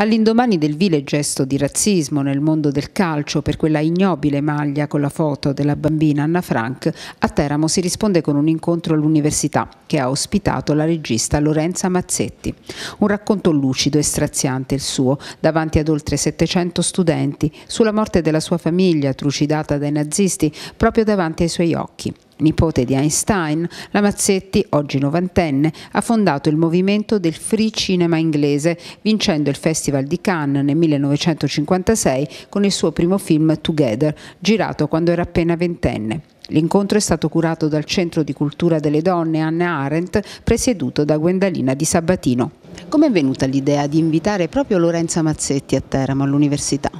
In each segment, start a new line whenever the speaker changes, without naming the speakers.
All'indomani del vile gesto di razzismo nel mondo del calcio per quella ignobile maglia con la foto della bambina Anna Frank, a Teramo si risponde con un incontro all'università che ha ospitato la regista Lorenza Mazzetti. Un racconto lucido e straziante il suo, davanti ad oltre 700 studenti, sulla morte della sua famiglia trucidata dai nazisti proprio davanti ai suoi occhi. Nipote di Einstein, la Mazzetti, oggi novantenne, ha fondato il movimento del free cinema inglese, vincendo il Festival di Cannes nel 1956 con il suo primo film Together, girato quando era appena ventenne. L'incontro è stato curato dal Centro di Cultura delle Donne Anna Arendt, presieduto da Gwendalina Di Sabatino. Come è venuta l'idea di invitare proprio Lorenza Mazzetti a Teramo all'università?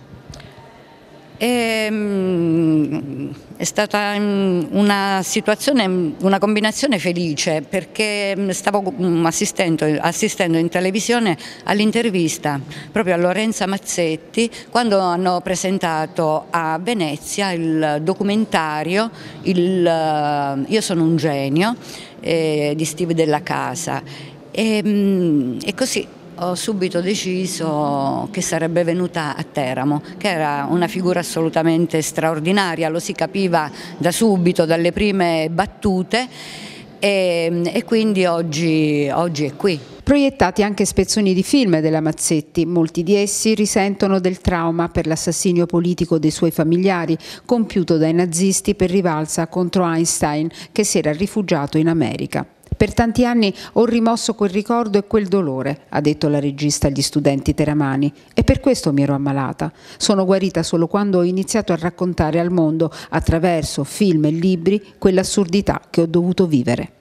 Ehm, è stata mm, una situazione, mm, una combinazione felice perché mm, stavo assistendo, assistendo in televisione all'intervista proprio a Lorenza Mazzetti quando hanno presentato a Venezia il documentario il, eh, Io sono un genio eh, di Steve Della Casa e, ehm, e così ho subito deciso che sarebbe venuta a Teramo, che era una figura assolutamente straordinaria, lo si capiva da subito, dalle prime battute e, e quindi oggi, oggi è qui. Proiettati anche spezzoni di film della Mazzetti,
molti di essi risentono del trauma per l'assassinio politico dei suoi familiari, compiuto dai nazisti per rivalsa contro Einstein, che si era rifugiato in America. Per tanti anni ho rimosso quel ricordo e quel dolore, ha detto la regista agli studenti teramani, e per questo mi ero ammalata. Sono guarita solo quando ho iniziato a raccontare al mondo, attraverso film e libri, quell'assurdità che ho dovuto vivere.